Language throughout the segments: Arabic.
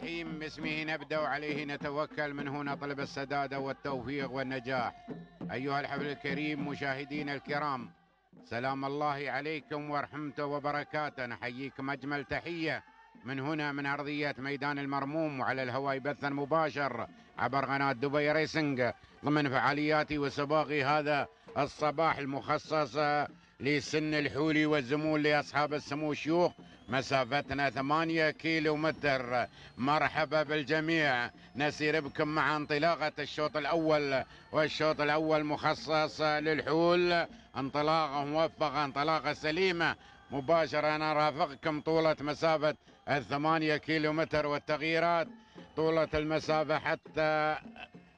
الرحيم باسمه نبدأ وعليه نتوكل من هنا طلب السداد والتوفيق والنجاح أيها الحفل الكريم مشاهدينا الكرام سلام الله عليكم ورحمته وبركاته نحييكم أجمل تحية من هنا من أرضية ميدان المرموم وعلى الهواء بثا مباشر عبر قناة دبي ريسنج ضمن فعالياتي وسباقي هذا الصباح المخصص لسن الحولي والزمول لأصحاب السمو الشيوخ مسافتنا ثمانية كيلو متر مرحبا بالجميع نسير بكم مع انطلاقة الشوط الأول والشوط الأول مخصص للحول انطلاقة موفقة انطلاقة سليمة مباشرة أنا رافقكم طولة مسافة الثمانية كيلو متر والتغييرات طولة المسافة حتى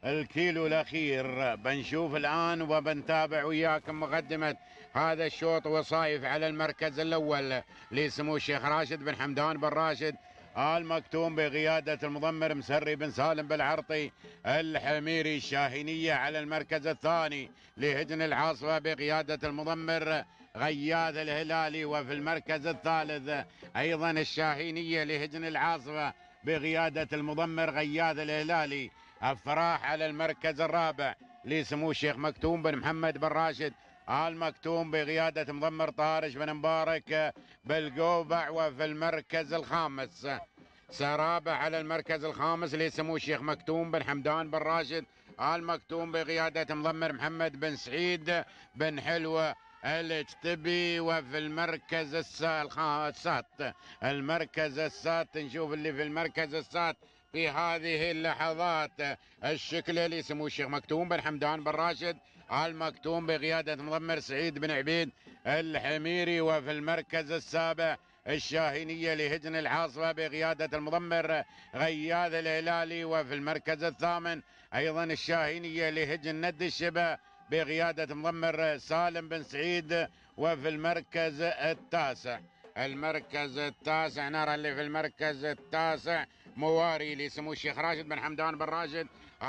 الكيلو الأخير بنشوف الآن وبنتابع وياكم مقدمة هذا الشوط وصايف على المركز الأول لسمو الشيخ راشد بن حمدان بن راشد آل مكتوم بقيادة المضمر مسري بن سالم بالعرطي الحميري الشاهينية على المركز الثاني لهجن العاصفة بقيادة المضمر غياث الهلالي وفي المركز الثالث أيضا الشاهينية لهجن العاصفة بقيادة المضمر غياث الهلالي الفراح على المركز الرابع لسمو الشيخ مكتوم بن محمد بن راشد المكتوم بقيادة مضمر طارش بن مبارك بالقوبع وفي المركز الخامس سرابة على المركز الخامس اللي يسموه الشيخ مكتوم بن حمدان بن راشد آل مكتوم بقيادة مضمر محمد بن سعيد بن حلوة الاجتبي وفي المركز السات المركز السات نشوف اللي في المركز السات في هذه اللحظات الشكل اللي يسموه الشيخ مكتوم بن حمدان بن راشد المكتوم بقيادة مضمر سعيد بن عبيد الحميري وفي المركز السابع الشاهينية لهجن العاصفة بقيادة المضمر غياث الهلالي وفي المركز الثامن أيضا الشاهينية لهجن ند الشبه بقيادة مضمر سالم بن سعيد وفي المركز التاسع المركز التاسع نرى اللي في المركز التاسع مواري لسمو الشيخ راشد بن حمدان بن راشد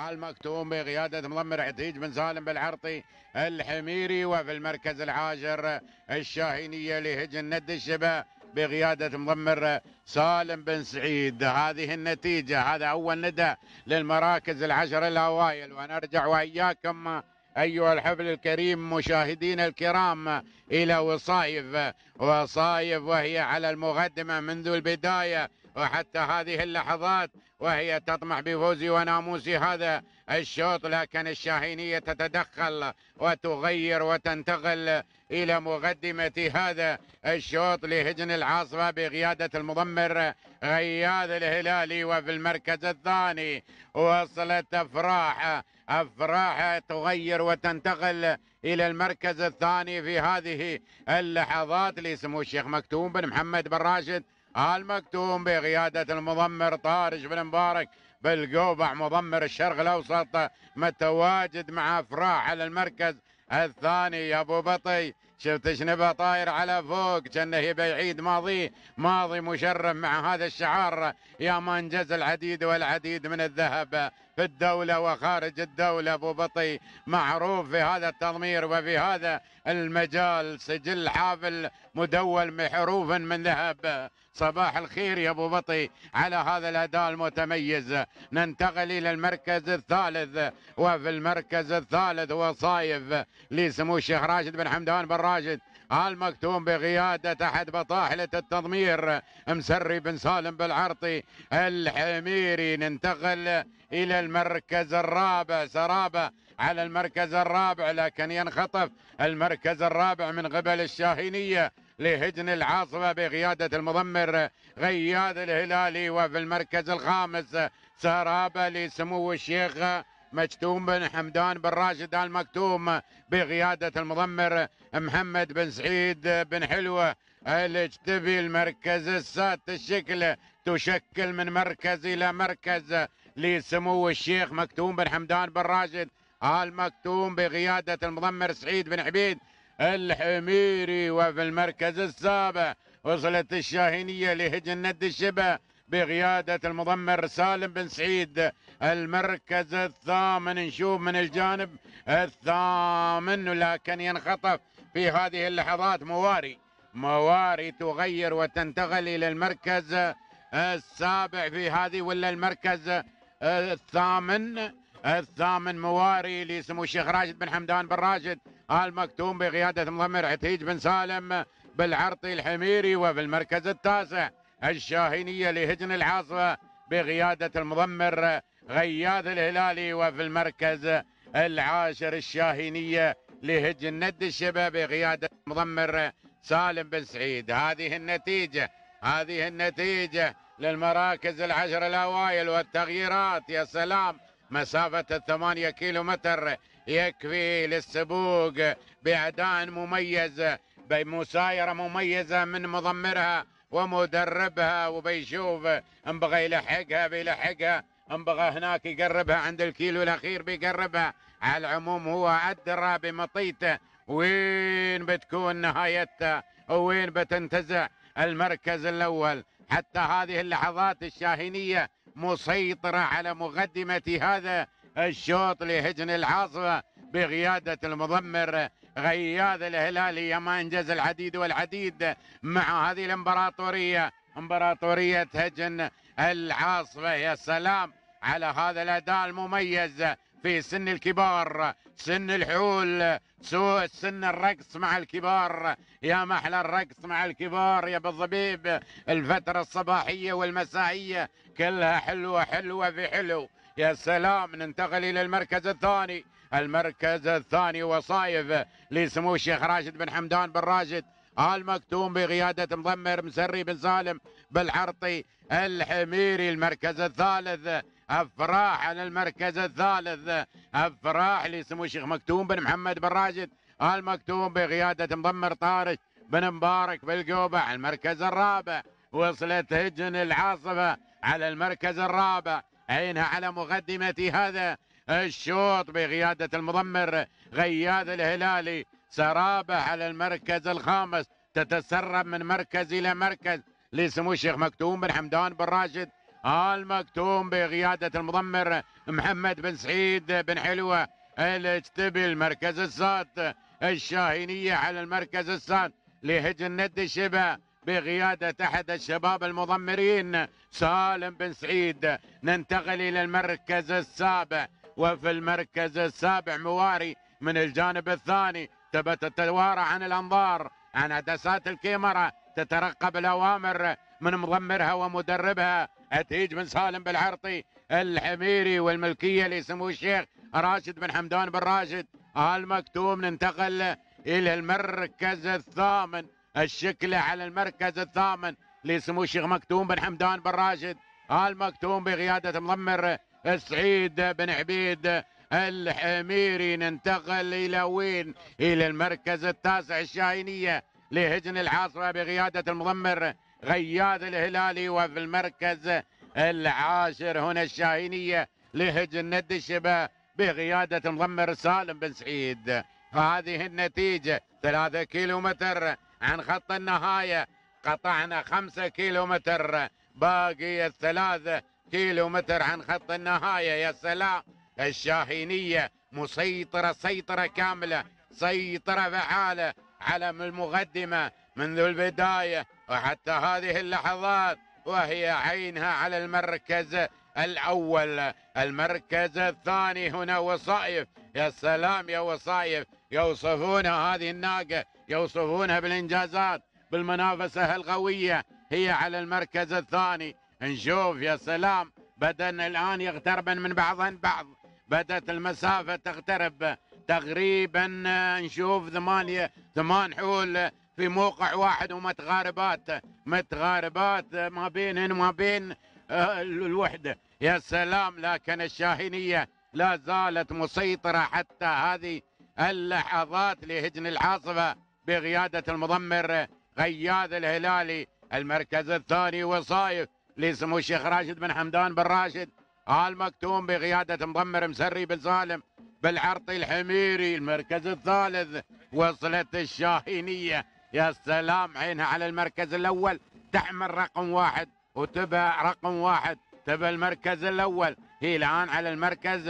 المكتوم بقيادة مضمر عتيج بن سالم بالعرطي الحميري وفي المركز العاشر الشاهينية لهج الند الشبه بقيادة مضمر سالم بن سعيد هذه النتيجة هذا أول ندى للمراكز العشر الأوائل ونرجع وإياكم أيها الحفل الكريم مشاهدينا الكرام إلى وصايف وصايف وهي على المقدمة منذ البداية وحتى هذه اللحظات وهي تطمح بفوزي وناموس هذا الشوط لكن الشاهينية تتدخل وتغير وتنتقل إلى مقدمة هذا الشوط لهجن العاصفة بقيادة المضمر غياث الهلالي وفي المركز الثاني وصلت أفراح أفراح تغير وتنتقل إلى المركز الثاني في هذه اللحظات لسمو الشيخ مكتوم بن محمد بن راشد المكتوم بقيادة المضمر طارج بن مبارك بالقوبع مضمر الشرق الأوسط متواجد مع أفراح على المركز الثاني يا أبو بطي شفت شنبه طاير على فوق جنه يبي يعيد ماضي ماضي مشرف مع هذا الشعار يا ما انجز العديد والعديد من الذهب في الدولة وخارج الدولة أبو بطي معروف في هذا التضمير وفي هذا المجال سجل حافل مدول بحروف من ذهب صباح الخير يا ابو بطي على هذا الاداء المتميز ننتقل الى المركز الثالث وفي المركز الثالث وصايف لسمو الشيخ راشد بن حمدان بن راشد المكتوم بقيادة أحد بطاحلة التضمير مسري بن سالم بالعرطي الحميري ننتقل إلى المركز الرابع سرابة على المركز الرابع لكن ينخطف المركز الرابع من قبل الشاهينية لهجن العاصمة بقيادة المضمر غياث الهلالي وفي المركز الخامس سرابة لسمو الشيخ مكتوم بن حمدان بن راشد آل مكتوم بقيادة المضمر محمد بن سعيد بن حلوة الاجتبي المركز السادس الشكل تشكل من مركز إلى مركز لسمو الشيخ مكتوم بن حمدان بن راشد آل مكتوم بقيادة المضمر سعيد بن حبيد الحميري وفي المركز السابع وصلت الشاهينية الند الشبه بقيادة المضمر سالم بن سعيد المركز الثامن نشوف من الجانب الثامن لكن ينخطف في هذه اللحظات مواري مواري تغير وتنتقل إلى المركز السابع في هذه ولا المركز الثامن الثامن مواري لسمو الشيخ راشد بن حمدان بن راشد آل مكتوم بقيادة مضمر عتيج بن سالم بالعرطي الحميري وفي المركز التاسع الشاهينية لهجن العاصفة بقيادة المضمر غياث الهلالي وفي المركز العاشر الشاهينية لهجن ند الشبه بقيادة المضمر سالم بن سعيد هذه النتيجة هذه النتيجة للمراكز العشر الأوائل والتغييرات يا سلام مسافة الثمانية كيلو متر يكفي للسبوق بأداء مميز بمسايرة مميزة من مضمرها ومدربها وبيشوف انبغى يلحقها بيلحقها انبغى هناك يقربها عند الكيلو الأخير بيقربها على العموم هو أدرى بمطيته وين بتكون نهايتها وين بتنتزع المركز الأول حتى هذه اللحظات الشاهنية مسيطرة على مقدمة هذا الشوط لهجن العاصفة بقيادة المضمر غياث الهلالي ما أنجز العديد والعديد مع هذه الإمبراطورية إمبراطورية هجن العاصفة يا سلام على هذا الأداء المميز في سن الكبار سن الحول سوء سن الرقص مع الكبار يا محلى الرقص مع الكبار يا بالضبيب الفترة الصباحية والمسائية كلها حلوة حلوة في حلو يا سلام ننتقل إلى المركز الثاني المركز الثاني وصايف لسمو الشيخ راشد بن حمدان بن راشد آل مكتوم بقيادة مضمر مسري بن سالم بالحرطي الحميري المركز الثالث أفراح على المركز الثالث أفراح لسمو الشيخ مكتوم بن محمد بن راشد آل مكتوم بقيادة مضمر طارش بن مبارك بالقوبة المركز الرابع وصلت هجن العاصفة على المركز الرابع عينها على مقدمة هذا الشوط بقيادة المضمر غياث الهلالي سرابة على المركز الخامس تتسرب من مركز إلى مركز لسمو الشيخ مكتوم بن حمدان بن راشد آل مكتوم بقيادة المضمر محمد بن سعيد بن حلوة الاجتبي المركز السادس الشاهينية على المركز السادس لهج الند الشبه بقيادة أحد الشباب المضمرين سالم بن سعيد ننتقل إلى المركز السابع وفي المركز السابع مواري من الجانب الثاني تتوارى عن الأنظار عن عدسات الكاميرا تترقب الأوامر من مضمرها ومدربها أتيج بن سالم بالعرطي الحميري والملكية لسمو الشيخ راشد بن حمدان بن راشد آل مكتوم ننتقل إلى المركز الثامن الشكلة على المركز الثامن لسمو الشيخ مكتوم بن حمدان بن راشد آل مكتوم بقيادة مضمر سعيد بن عبيد الحميري ننتقل إلى وين إلى المركز التاسع الشاهينية لهجن العاصمة بقيادة المضمر غياث الهلالي وفي المركز العاشر هنا الشاهينية لهجن ند الشبه بقيادة مضمر سالم بن سعيد هذه النتيجة ثلاثة كيلومتر عن خط النهاية قطعنا خمسة كيلومتر باقي الثلاثة كيلومتر عن خط النهاية يا سلام الشاهينية مسيطرة سيطرة كاملة سيطرة فعالة على المقدمة منذ البداية وحتى هذه اللحظات وهي عينها على المركز الأول المركز الثاني هنا وصائف يا سلام يا وصائف يوصفون هذه الناقة يوصفونها بالإنجازات بالمنافسة القوية هي على المركز الثاني نشوف يا سلام بدأنا الآن يقتربن من بعضهم بعض بدأت المسافة تقترب تقريبا نشوف ثمانية ثمان حول في موقع واحد ومتغاربات متغاربات ما بينهن وما بين آه، الوحدة يا سلام لكن الشاهينية لا زالت مسيطرة حتى هذه اللحظات لهجن العاصفة بقيادة المضمر غياث الهلالي المركز الثاني وصايف لسمو الشيخ راشد بن حمدان بن راشد آل مكتوم بقيادة مضمر مسري بن سالم بالعرطي الحميري المركز الثالث وصلت الشاهينية يا سلام عينها على المركز الأول تحمل رقم واحد وتبع رقم واحد تبع المركز الأول هي الآن على المركز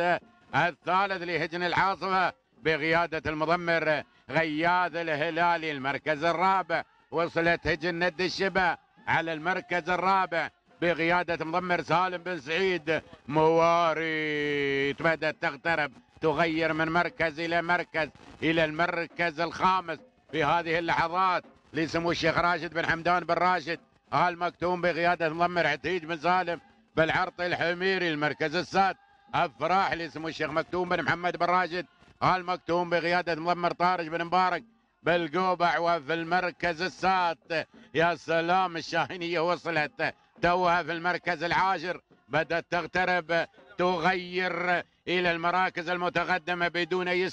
الثالث لهجن العاصفة بقيادة المضمر غياث الهلالي المركز الرابع وصلت هجن ند الشبه على المركز الرابع بقيادة مضمر سالم بن سعيد مواري بدأت تقترب تغير من مركز إلى مركز إلى المركز الخامس في هذه اللحظات لسمو الشيخ راشد بن حمدان بن راشد آل مكتوم بقيادة مضمر عتيج بن سالم بالعرط الحميري المركز السادس أفراح لسمو الشيخ مكتوم بن محمد بن راشد المكتوم بقيادة مضمر طارج بن مبارك بالقوبع وفي المركز السادس يا سلام الشاهينية وصلت توها في المركز العاشر بدأت تغترب تغير إلى المراكز المتقدمة بدون أي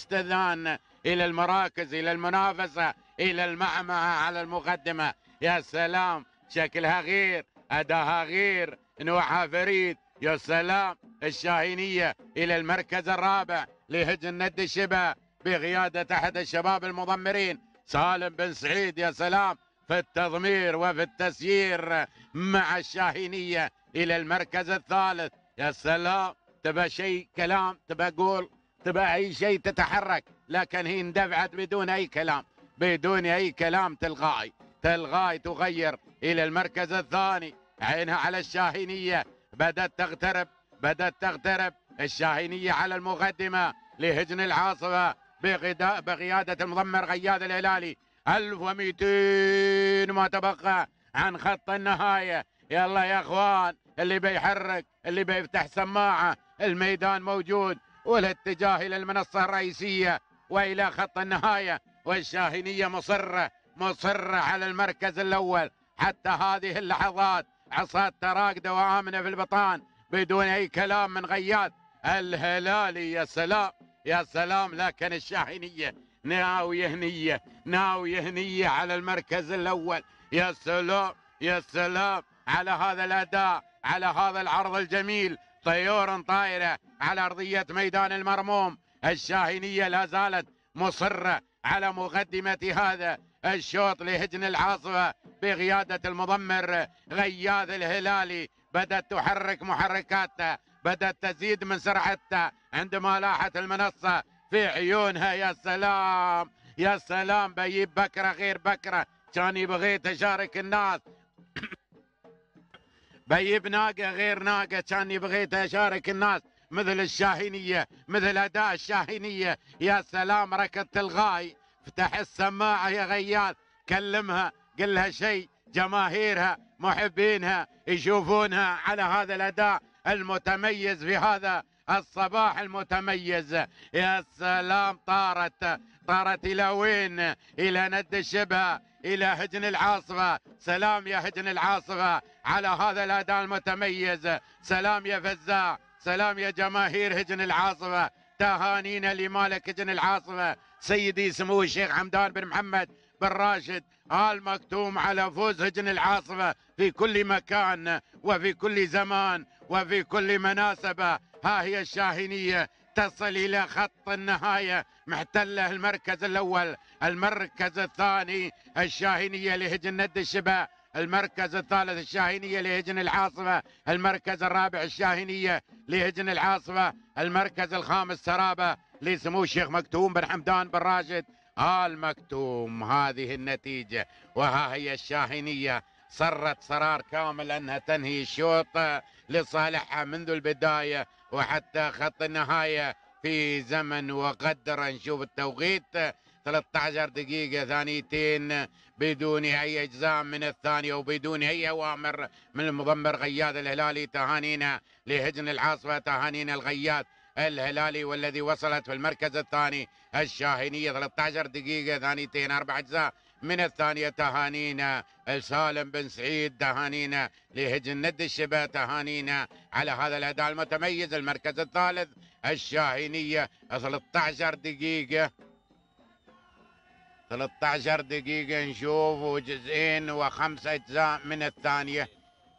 إلى المراكز إلى المنافسة إلى المعمعة على المقدمة يا سلام شكلها غير أداها غير نوعها فريد يا سلام الشاهينية إلى المركز الرابع لهجن ند الشبه بقيادة أحد الشباب المضمرين سالم بن سعيد يا سلام في التضمير وفي التسيير مع الشاهينية إلى المركز الثالث يا سلام تبى شيء كلام تبى قول تبى أي شيء تتحرك لكن هي اندفعت بدون أي كلام بدون أي كلام تلغاي تلغاي تغير إلى المركز الثاني عينها على الشاهينية بدأت تغترب بدأت تغترب الشاهينية على المقدمة لهجن العاصفة بقيادة المضمر غياد الهلالي 1200 ما تبقى عن خط النهاية يلا يا اخوان اللي بيحرك اللي بيفتح سماعة الميدان موجود والاتجاه إلى المنصة الرئيسية وإلى خط النهاية والشاهينية مصرة مصرة على المركز الأول حتى هذه اللحظات عصات تراقدة وآمنة في البطان بدون أي كلام من غياد الهلالي يا سلام يا سلام لكن الشاحنيه ناويه هنيه ناويه هنيه على المركز الاول يا سلام يا سلام على هذا الاداء على هذا العرض الجميل طيور طايره على ارضيه ميدان المرموم الشاهينيه لا زالت مصره على مقدمه هذا الشوط لهجن العاصفه بقياده المضمر غياث الهلالي بدات تحرك محركاتها بدأت تزيد من سرعتها عندما لاحت المنصة في عيونها يا سلام يا سلام بيجيب بكرة غير بكرة كان بغيت أشارك الناس بيجيب ناقة غير ناقة كان بغيت أشارك الناس مثل الشاهينية مثل أداء الشاهينية يا سلام ركضت الغاي افتح السماعة يا غياث كلمها قل لها شيء جماهيرها محبينها يشوفونها على هذا الأداء المتميز في هذا الصباح المتميز يا سلام طارت طارت إلى وين إلى ند الشبهة إلى هجن العاصفة سلام يا هجن العاصفة على هذا الأداء المتميز سلام يا فزاع سلام يا جماهير هجن العاصفة تهانينا لمالك هجن العاصفة سيدي سمو الشيخ حمدان بن محمد بن راشد آل مكتوم على فوز هجن العاصفة في كل مكان وفي كل زمان وفي كل مناسبة ها هي الشاهينية تصل إلى خط النهاية محتلة المركز الأول المركز الثاني الشاهينية لهجن ند الشباء المركز الثالث الشاهينية لهجن العاصمة المركز الرابع الشاهينية لهجن العاصمة المركز الخامس سرابة لسمو الشيخ مكتوم بن حمدان بن راشد آل مكتوم هذه النتيجة وها هي الشاهينية صرت صرار كامل أنها تنهي الشوط لصالحها منذ البداية وحتى خط النهاية في زمن وقدر نشوف التوقيت 13 دقيقة ثانيتين بدون أي أجزاء من الثانية وبدون أي أوامر من المضمر غياث الهلالي تهانينا لهجن العاصفة تهانينا الغياث الهلالي والذي وصلت في المركز الثاني الشاهينية 13 دقيقة ثانيتين أربع أجزاء من الثانية تهانينا لسالم بن سعيد تهانينا لهجن ند الشبه تهانينا على هذا الأداء المتميز المركز الثالث الشاهينية 13 دقيقة 13 دقيقة نشوف وجزئين وخمس أجزاء من الثانية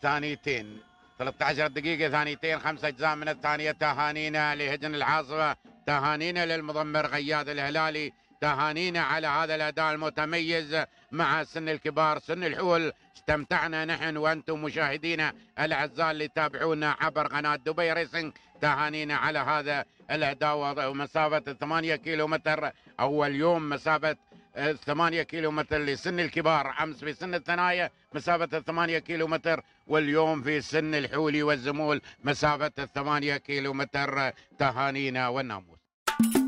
ثانيتين 13 دقيقة ثانيتين خمس أجزاء من الثانية تهانينا لهجن العاصفة تهانينا للمضمر غياد الهلالي تهانينا على هذا الاداء المتميز مع سن الكبار سن الحول استمتعنا نحن وانتم مشاهدينا الاعزاء اللي تابعونا عبر قناه دبي ريسنج تهانينا على هذا الاداء ومسافه 8 كيلو متر اول يوم مسافه 8 آه، كيلو متر لسن الكبار امس في سن الثنايا مسافه 8 كيلو متر واليوم في سن الحولي والزمول مسافه 8 كيلو متر تهانينا والناموس